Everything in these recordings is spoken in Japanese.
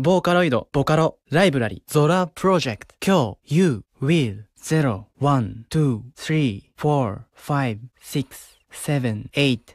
ボーカロイド、ボカロ、ライブラリ、ゾラプロジェクト、今日、you, will, 0, 1, 2, 3, 4, 5, 6, 7, 8,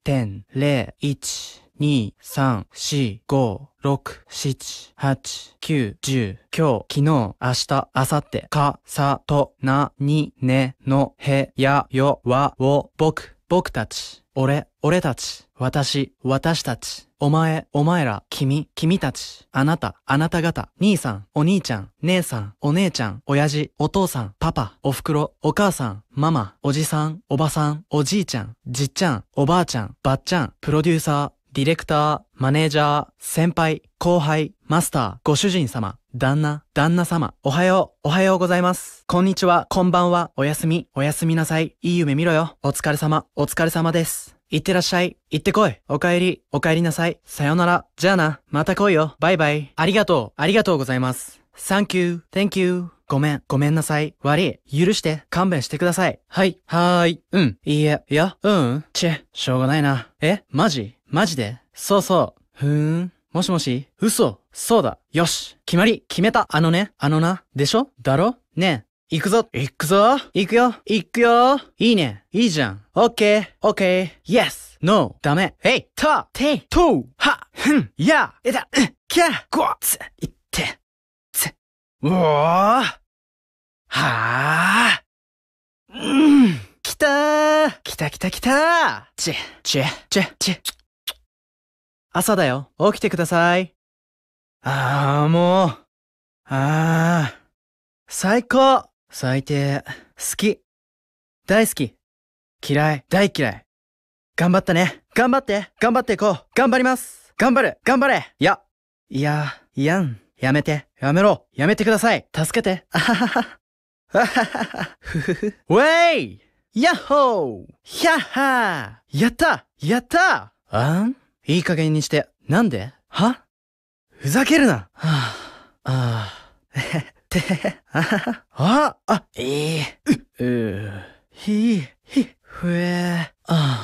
9, 10, 0, 1, 一、二、三、四、五、六、七、八、九、十、今日、昨日、明日、明後日か、さ、と、な、に、ね、の、へ、や、よ、わ、を、僕、僕たち、俺、俺たち、私、私たち、お前、お前ら、君、君たち、あなた、あなた方、兄さん、お兄ちゃん、姉さん、お姉ちゃん、親父、お父さん、パパ、お袋、お母さん、ママ、おじさん、おばさん、おじいちゃん、じっちゃん、おばあちゃん、ばっちゃん、プロデューサー、ディレクター、マネージャー、先輩、後輩、マスター、ご主人様、旦那、旦那様、おはよう、おはようございます。こんにちは、こんばんは、おやすみ、おやすみなさい、いい夢見ろよ、お疲れ様、お疲れ様です。いってらっしゃい、行ってこい、お帰り、お帰りなさい、さよなら、じゃあな、また来いよ、バイバイ、ありがとう、ありがとうございます。Thank you, thank you. ごめん、ごめんなさい。悪い。許して、勘弁してください。はい、はーい。うん、いいえ、いや、うん、ちえ、しょうがないな。え、マジマジでそうそう。ふーん。もしもし嘘そうだ。よし。決まり決めたあのねあのなでしょだろねえ、行くぞ行くぞ行くよ行くよいいねいいじゃんオッケーオッケーイエスノーダメえいたていとはふんやえだうっキャごツイってつおおはあうんきたーきたきたきたーちちちちち朝だよ起きてくださいああ、もう。ああ。最高最低。好き。大好き。嫌い。大嫌い。頑張ったね。頑張って。頑張っていこう。頑張ります。頑張る。頑張れ。いや。いや、いやん。やめて。やめろ。やめてください。助けて。あははは。あははは。ふふふ。ウェイヤッホーヒャッハーやったやったあんいい加減にして。なんではふざけるな。はあ、ああ。えて、ああ、あ、ええ、う、う、ひ、ひ、ふえ、ああ。